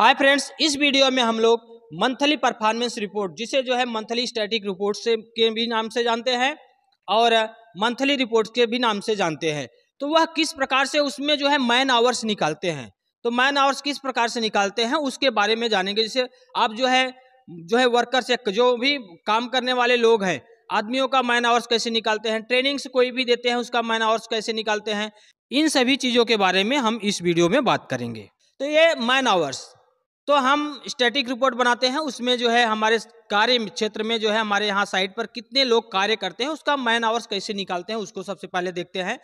hi friends इस video में हम लोग मंथली परफॉर्मेंस रिपोर्ट जिसे जो है मंथली स्टैटिक रिपोर्ट से के भी नाम से जानते हैं और मंथली रिपोर्ट के भी नाम से जानते हैं तो वह किस प्रकार से उसमें जो है मैन आवर्स निकालते हैं तो मैन आवर्स किस प्रकार से निकालते हैं उसके बारे में जानेंगे जैसे आप जो है जो है वर्कर्स या जो भी काम करने वाले लोग हैं आदमियों का मैन आवर्स कैसे निकालते हैं ट्रेनिंग्स कोई भी देते हैं उसका मैन आवर्स कैसे निकालते हैं इन सभी चीज़ों के बारे में हम इस वीडियो में बात करेंगे तो ये मैन आवर्स तो हम स्टैटिक रिपोर्ट बनाते हैं उसमें जो है हमारे कार्य क्षेत्र में जो है हमारे यहाँ साइट पर कितने लोग कार्य करते हैं उसका मैन आवर्स कैसे निकालते हैं उसको सबसे पहले देखते हैं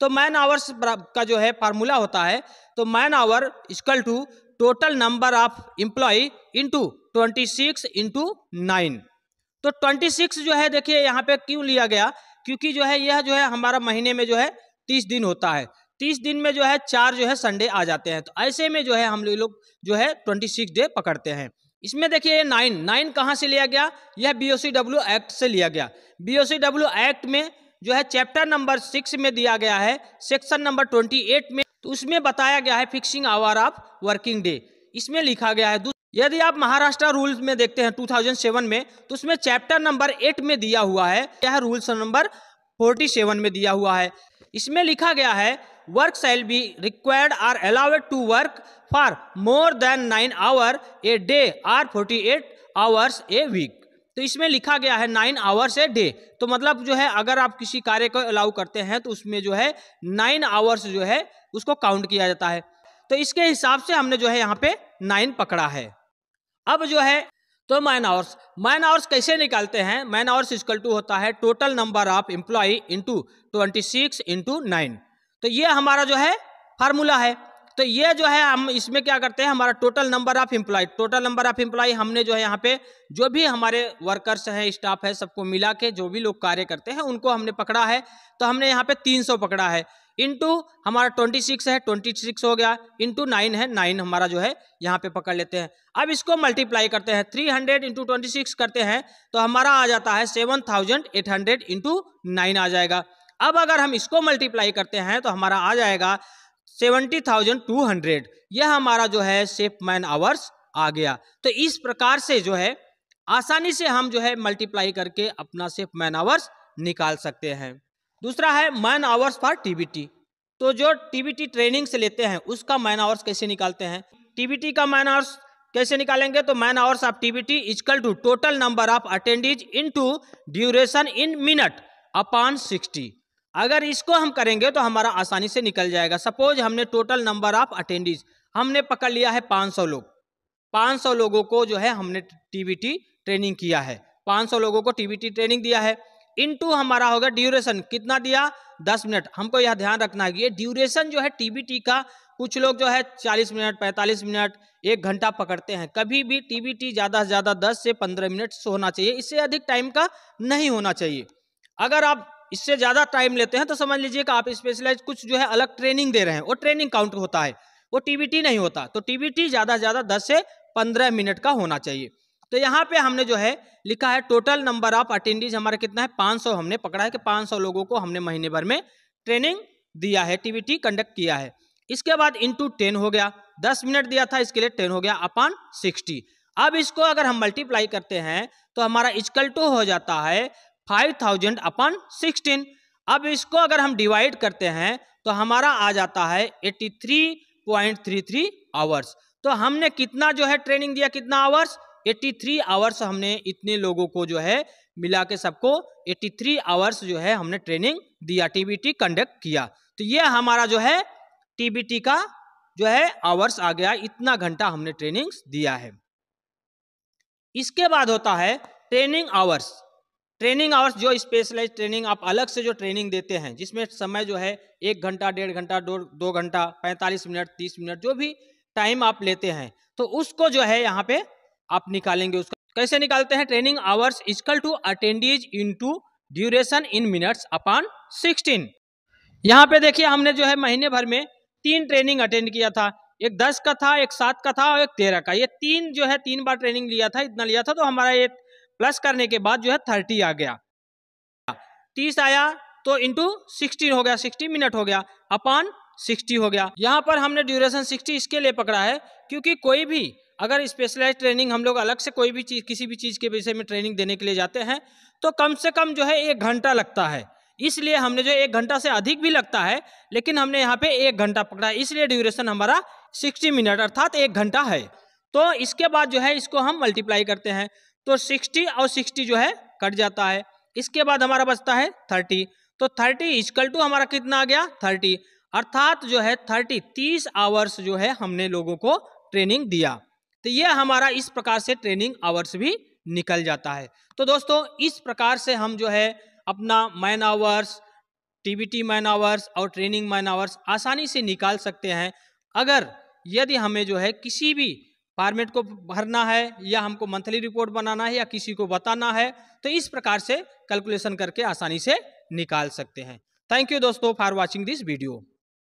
तो मैन आवर्स का जो है फार्मूला होता है तो man hour is equal to total number of employ into twenty six into nine तो ट्वेंटी सिक्स जो है देखिए यहाँ पे क्यों लिया गया क्योंकि जो है यह जो है हमारा महीने में जो है तीस दिन होता है तीस दिन में जो है चार जो है संडे आ जाते हैं तो ऐसे में जो है हम लोग जो है ट्वेंटी सिक्स डे पकड़ते हैं इसमें देखिए नाइन नाइन कहाँ से लिया गया यह B O C W act से लिया गया B O C W act में जो है चैप्टर नंबर सिक्स में दिया गया है सेक्शन नंबर ट्वेंटी एट में तो उसमें बताया गया है fixing hour of working day इसमें लिखा गया है यदि आप महाराष्ट्र रूल में देखते हैं 2007 में तो उसमें चैप्टर नंबर एट में दिया हुआ है यह रूल्स नंबर 47 में दिया हुआ है इसमें लिखा गया है work shall be required or allowed to work for more than nine hour a day or eight hours a week तो इसमें लिखा गया है नाइन आवर्स ए डे तो मतलब जो है अगर आप किसी कार्य को अलाउ करते हैं तो उसमें जो है नाइन आवर्स जो है उसको काउंट किया जाता है तो इसके हिसाब से हमने जो है यहाँ पे नाइन पकड़ा है अब जो है तो मैन आवर्स मैन आवर्स कैसे निकालते हैं मैन आवर्स इजकल टू होता है total number of employ into twenty six into nine तो ये हमारा जो है फार्मूला है तो ये जो है हम इसमें क्या करते हैं हमारा total number of employ total number of employ हमने जो है यहाँ पे जो भी हमारे वर्कर्स हैं स्टाफ है सबको मिला के जो भी लोग कार्य करते हैं उनको हमने पकड़ा है तो हमने यहाँ पे 300 पकड़ा है इंटू हमारा 26 है 26 हो गया इंटू नाइन है नाइन हमारा जो है यहाँ पे पकड़ लेते हैं अब इसको मल्टीप्लाई करते हैं थ्री हंड्रेड इंटू करते हैं तो हमारा आ जाता है seven thousand eight hundred into nine आ जाएगा अब अगर हम इसको मल्टीप्लाई करते हैं तो हमारा आ जाएगा सेवेंटी थाउजेंड टू हंड्रेड यह हमारा जो है सेफ मैन आवर्स आ गया तो इस प्रकार से जो है आसानी से हम जो है मल्टीप्लाई करके अपना सेफ मैन आवर्स निकाल सकते हैं दूसरा है मैन आवर्स फॉर टीबीटी तो जो टीबीटी ट्रेनिंग से लेते हैं उसका मैन आवर्स कैसे निकालते हैं टीबीटी का मैन आवर्स कैसे निकालेंगे तो man hours of TBT is equal to total number of attendees into duration in minute upon sixty अगर इसको हम करेंगे तो हमारा आसानी से निकल जाएगा सपोज हमने टोटल नंबर ऑफ अटेंडीज हमने पकड़ लिया है 500 लोग 500 लोगों को जो है हमने टीबीटी ट्रेनिंग किया है 500 लोगों को टीबीटी ट्रेनिंग दिया है इनटू हमारा होगा ड्यूरेशन कितना दिया 10 मिनट हमको यह ध्यान रखना है कि ये ड्यूरेशन जो है टीबीटी का कुछ लोग जो है 40 मिनट 45 मिनट एक घंटा पकड़ते हैं कभी भी टीबीटी ज़्यादा से ज़्यादा 10 से 15 मिनट होना चाहिए इससे अधिक टाइम का नहीं होना चाहिए अगर आप इससे ज़्यादा टाइम लेते हैं तो समझ लीजिए कि आप स्पेशलाइज कुछ जो है अलग ट्रेनिंग दे रहे हैं वो ट्रेनिंग काउंट होता है वो टीबीटी नहीं होता तो टीबीटी ज़्यादा से ज़्यादा दस से पंद्रह मिनट का होना चाहिए तो यहाँ पे हमने जो है लिखा है टोटल नंबर ऑफ अटेंडीज हमारा कितना है 500 हमने पकड़ा है कि 500 लोगों को हमने महीने भर में ट्रेनिंग दिया है टीबीटी कंडक्ट किया है इसके बाद इंटू टेन हो गया दस मिनट दिया था इसके लिए टेन हो गया अपॉन सिक्सटी अब इसको अगर हम मल्टीप्लाई करते हैं तो हमारा इजकल टू हो जाता है फाइव थाउजेंड अपन सिक्सटीन अब इसको अगर हम डिवाइड करते हैं तो हमारा आ जाता है eighty three point three three hours तो हमने कितना जो है ट्रेनिंग दिया कितना आवर्स एट्टी थ्री आवर्स हमने इतने लोगों को जो है मिला के सबको एट्टी थ्री आवर्स जो है हमने ट्रेनिंग दिया टीबीटी कंडक्ट किया तो ये हमारा जो है टीबीटी का जो है आवर्स आ गया इतना घंटा हमने ट्रेनिंग्स दिया है इसके बाद होता है ट्रेनिंग आवर्स ट्रेनिंग आवर्स जो स्पेशलाइज ट्रेनिंग आप अलग से जो ट्रेनिंग देते हैं जिसमें समय जो है एक घंटा डेढ़ घंटा दो दो घंटा पैंतालीस मिनट तीस मिनट जो भी टाइम आप लेते हैं तो उसको जो है यहाँ पे आप निकालेंगे उसको कैसे निकालते हैं training hours is equal to attendees into duration in minutes upon sixteen यहाँ पे देखिए हमने जो है महीने भर में तीन ट्रेनिंग अटेंड किया था एक दस का था एक सात का था और एक तेरह का ये तीन जो है तीन बार ट्रेनिंग लिया था इतना लिया था तो हमारा ये प्लस करने के बाद जो है थर्टी आ गया तीस आया तो इंटू सिक्सटीन हो गया सिक्सटी मिनट हो गया अपान सिक्सटी हो गया यहाँ पर हमने ड्यूरेशन सिक्सटी इसके लिए पकड़ा है क्योंकि कोई भी अगर स्पेशलाइज ट्रेनिंग हम लोग अलग से कोई भी चीज़ किसी भी चीज़ के विषय में ट्रेनिंग देने के लिए जाते हैं तो कम से कम जो है एक घंटा लगता है इसलिए हमने जो एक घंटा से अधिक भी लगता है लेकिन हमने यहाँ पे एक घंटा पकड़ा है इसलिए ड्यूरेशन हमारा सिक्सटी मिनट अर्थात एक घंटा है तो इसके बाद जो है इसको हम मल्टीप्लाई करते हैं तो सिक्सटी और सिक्सटी जो है कट जाता है इसके बाद हमारा बचता है थर्टी तो थर्टी इजकल टू हमारा कितना आ गया थर्टी अर्थात जो है थर्टी तीस आवर्स जो है हमने लोगों को ट्रेनिंग दिया तो ये हमारा इस प्रकार से ट्रेनिंग आवर्स भी निकल जाता है तो दोस्तों इस प्रकार से हम जो है अपना man hours TBT man hours और ट्रेनिंग मैन आवर्स आसानी से निकाल सकते हैं अगर यदि हमें जो है किसी भी फार्मेट को भरना है या हमको मंथली रिपोर्ट बनाना है या किसी को बताना है तो इस प्रकार से कैलकुलेशन करके आसानी से निकाल सकते हैं थैंक यू दोस्तों फॉर वॉचिंग दिस वीडियो